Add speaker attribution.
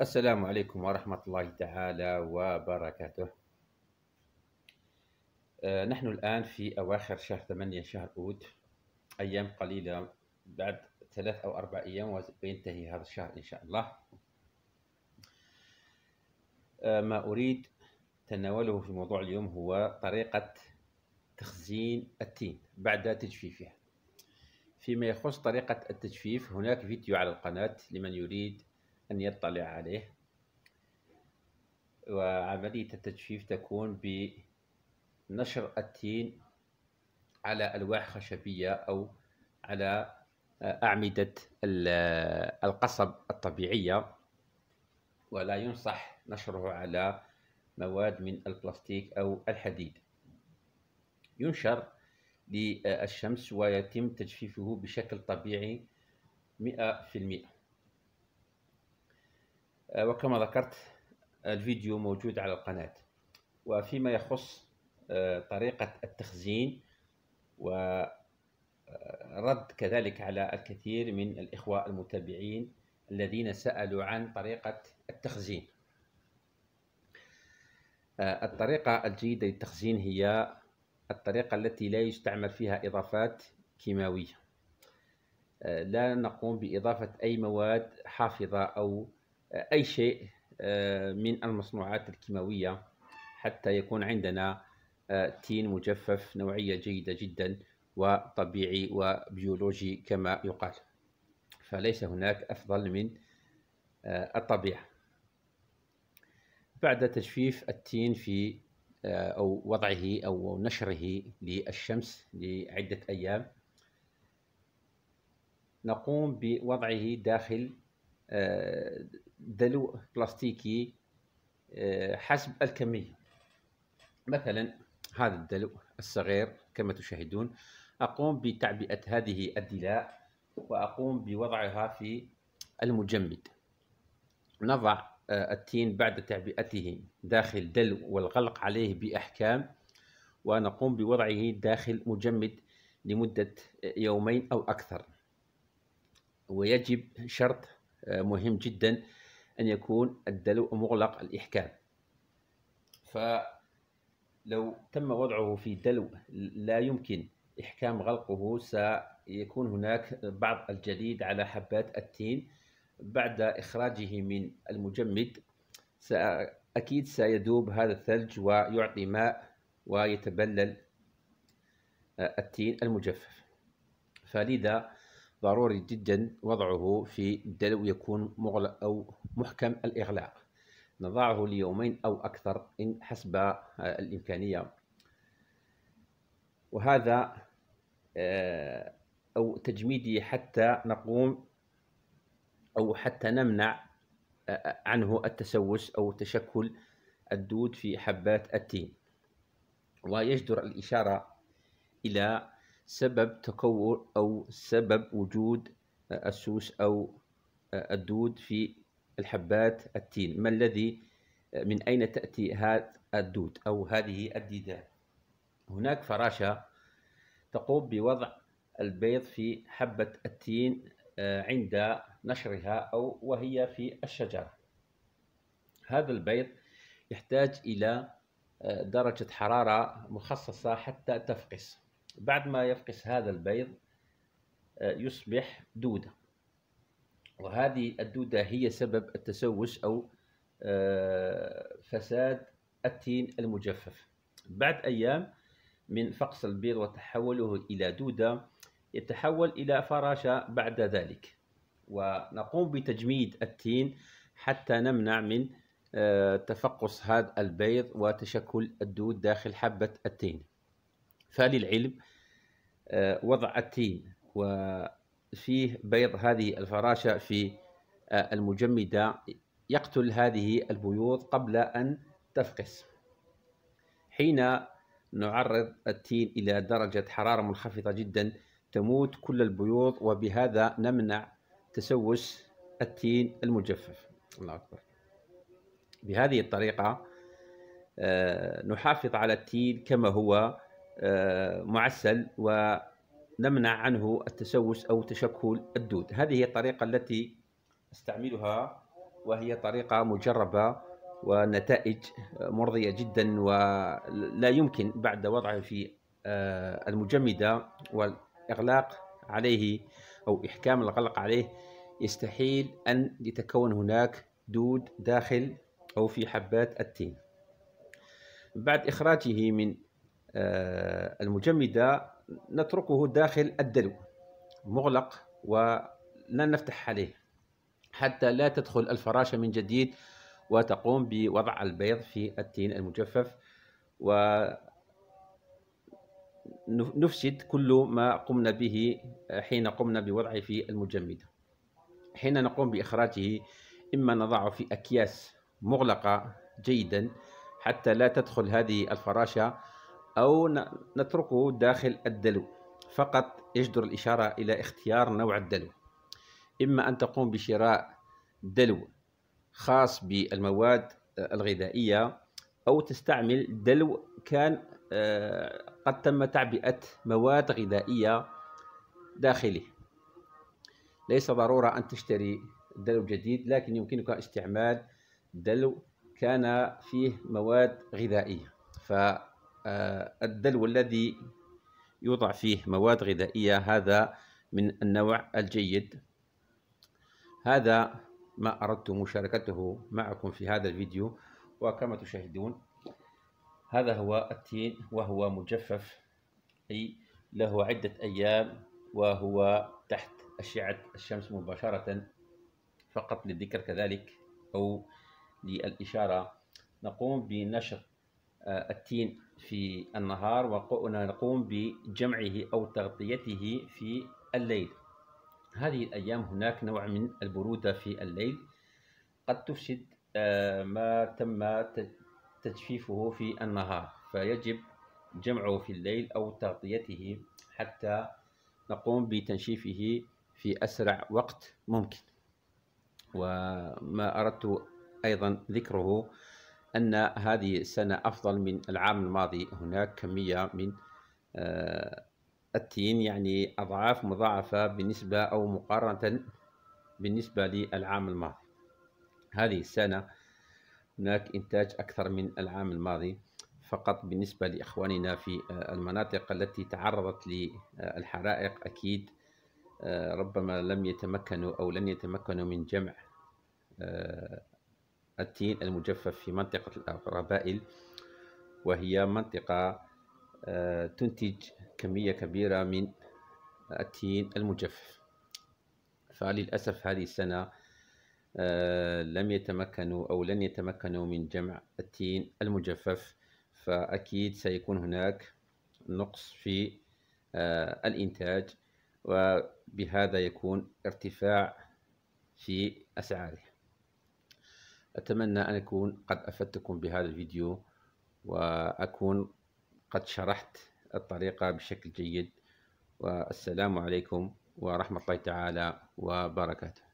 Speaker 1: السلام عليكم ورحمة الله تعالى وبركاته آه، نحن الآن في أواخر شهر ثمانية شهر أود أيام قليلة بعد ثلاث أو أربع أيام وينتهي هذا الشهر إن شاء الله آه، ما أريد تناوله في موضوع اليوم هو طريقة تخزين التين بعد تجفيفه فيما يخص طريقة التجفيف هناك فيديو على القناة لمن يريد أن يطلع عليه وعملية التجفيف تكون بنشر التين على ألواح خشبية أو على آه، أعمدة آه، القصب الطبيعية ولا ينصح نشره على مواد من البلاستيك أو الحديد ينشر للشمس ويتم تجفيفه بشكل طبيعي 100% آه، وكما ذكرت الفيديو موجود على القناة وفيما يخص آه، طريقة التخزين ورد آه، كذلك على الكثير من الإخوة المتابعين الذين سألوا عن طريقة التخزين الطريقة الجيدة للتخزين هي الطريقة التي لا يستعمل فيها إضافات كيماوية لا نقوم بإضافة أي مواد حافظة أو أي شيء آه، من المصنوعات الكيماوية حتى يكون عندنا آه، تين مجفف نوعية جيدة جدا وطبيعي وبيولوجي كما يقال فليس هناك أفضل من آه، الطبيعة بعد تجفيف التين في أو وضعه أو نشره للشمس لعدة أيام نقوم بوضعه داخل آه، دلو بلاستيكي آه، حسب الكمية مثلا هذا الدلو الصغير كما تشاهدون أقوم بتعبئة هذه الدلاء وأقوم بوضعها في المجمد نضع آه، التين بعد تعبئته داخل دلو والغلق عليه بأحكام ونقوم بوضعه داخل مجمد لمدة يومين أو أكثر ويجب شرط آه، مهم جدا أن يكون الدلو مغلق الإحكام فلو تم وضعه في دلو لا يمكن إحكام غلقه سيكون هناك بعض الجليد على حبات التين بعد إخراجه من المجمد أكيد سيذوب هذا الثلج ويعطي ماء ويتبلل آه، التين المجفف فلذا ضروري جدا وضعه في دلو يكون مغلق أو محكم الإغلاق نضعه ليومين أو أكثر إن حسب آه، الإمكانية وهذا آه، أو تجميدي حتى نقوم أو حتى نمنع آه، عنه التسوس أو تشكل الدود في حبات التين ويجدر الإشارة إلى سبب تكون أو سبب وجود آه، السوس أو آه، الدود في الحبات التين ما الذي آه، من أين تأتي هذا الدود أو هذه الديدان هناك فراشة تقوم بوضع البيض في حبة التين عند نشرها أو وهي في الشجرة هذا البيض يحتاج إلى درجة حرارة مخصصة حتى تفقس بعد ما يفقس هذا البيض آه، يصبح دودة وهذه الدودة هي سبب التسوس أو آه، فساد التين المجفف بعد أيام من فقس البيض وتحوله إلى دودة يتحول إلى فراشة بعد ذلك ونقوم بتجميد التين حتى نمنع من آه، تفقس هذا البيض وتشكل الدود داخل حبة التين فللعلم آه، وضع التين وفيه بيض هذه الفراشة في آه، المجمدة يقتل هذه البيوض قبل أن تفقس حين نعرض التين إلى درجة حرارة منخفضة جدا تموت كل البيوض وبهذا نمنع تسوس التين المجفف الله أكبر بهذه الطريقة آه، نحافظ على التين كما هو آه، معسل ونمنع عنه التسوس أو تشكل الدود هذه هي الطريقة التي استعملها وهي طريقة مجربة ونتائج مرضية جدا ولا يمكن بعد وضعه في آه، المجمدة والإغلاق عليه أو إحكام الغلق عليه يستحيل أن يتكون هناك دود داخل أو في حبات التين بعد إخراجه من آه، المجمدة نتركه داخل الدلو مغلق ولا نفتح عليه حتى لا تدخل الفراشة من جديد وتقوم بوضع البيض في التين المجفف و نفسد كل ما قمنا به حين قمنا بوضعه في المجمدة حين نقوم بإخراجه إما نضعه في أكياس مغلقة جيدا حتى لا تدخل هذه الفراشة أو نتركه داخل الدلو فقط يجدر الإشارة إلى اختيار نوع الدلو إما أن تقوم بشراء دلو خاص بالمواد آه، الغذائية أو تستعمل دلو كان آه، قد تم تعبئة مواد غذائية داخله ليس ضرورة أن تشتري دلو جديد لكن يمكنك استعمال دلو كان فيه مواد غذائية ف الدلو الذي يوضع فيه مواد غذائية هذا من النوع الجيد هذا ما أردت مشاركته معكم في هذا الفيديو وكما تشاهدون هذا هو التين وهو مجفف أي له عدة أيام وهو تحت أشعة الشمس مباشرة فقط للذكر كذلك أو للإشارة نقوم بنشر آه، التين في النهار ونقوم بجمعه أو تغطيته في الليل هذه الأيام هناك نوع من البرودة في الليل قد تفسد آه، ما تم تجفيفه في النهار فيجب جمعه في الليل أو تغطيته حتى نقوم بتنشيفه في أسرع وقت ممكن وما أردت أيضا ذكره أن هذه السنة أفضل من العام الماضي هناك كمية من آه، التين يعني أضعاف مضاعفة بالنسبة أو مقارنة بالنسبة للعام الماضي هذه السنة هناك إنتاج أكثر من العام الماضي فقط بالنسبة لإخواننا في آه، المناطق التي تعرضت للحرائق أكيد آه، ربما لم يتمكنوا أو لن يتمكنوا من جمع التين المجفف في منطقة الربائل وهي منطقة آه، تنتج كمية كبيرة من التين المجفف فللأسف هذه السنة آه، لم يتمكنوا أو لن يتمكنوا من جمع التين المجفف فأكيد سيكون هناك نقص في آه، الإنتاج وبهذا يكون ارتفاع في أسعاره أتمنى أن أكون قد أفدتكم بهذا الفيديو وأكون قد شرحت الطريقة بشكل جيد والسلام عليكم ورحمة الله تعالى وبركاته